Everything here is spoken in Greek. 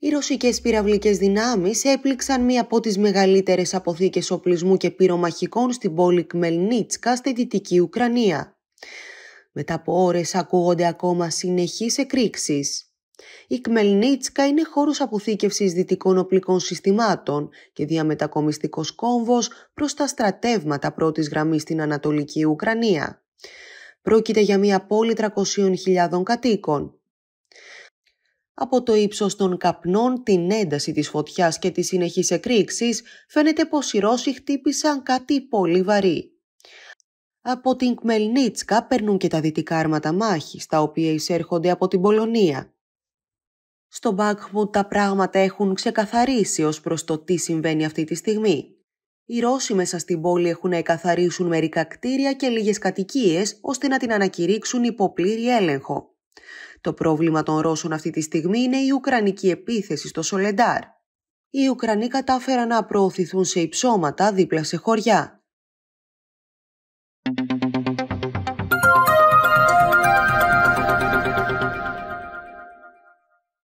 Οι ρωσικές πυραυλικές δυνάμεις έπληξαν μία από τις μεγαλύτερες αποθήκες οπλισμού και πυρομαχικών στην πόλη Κμελνίτσκα στη Δυτική Ουκρανία. Μετά από ώρες ακούγονται ακόμα συνεχείς εκρήξεις. Η Κμελνίτσκα είναι χώρος αποθήκευσης δυτικών οπλικών συστημάτων και διαμετακομιστικός κόμβος προς τα στρατεύματα πρώτης γραμμής στην Ανατολική Ουκρανία. Πρόκειται για μια πόλη 300.000 κατοίκων. Από το ύψος των καπνών, την ένταση της φωτιάς και τη συνεχής εκρήξης, φαίνεται πως οι Ρώσοι χτύπησαν κάτι πολύ βαρύ. Από την Κμελνίτσκα περνούν και τα δυτικά άρματα μάχης, τα οποία εισέρχονται από την Πολωνία. Στο Μπάκμουτ τα πράγματα έχουν ξεκαθαρίσει ως προς το τι συμβαίνει αυτή τη στιγμή. Οι Ρώσοι μέσα στην πόλη έχουν να εκαθαρίσουν μερικά κτίρια και λίγες κατοικίες, ώστε να την ανακηρύξουν υπό πλήρη έλεγχο. Το πρόβλημα των Ρώσων αυτή τη στιγμή είναι η Ουκρανική επίθεση στο Σολεντάρ. Οι Ουκρανοί κατάφεραν να προωθηθούν σε υψώματα δίπλα σε χωριά.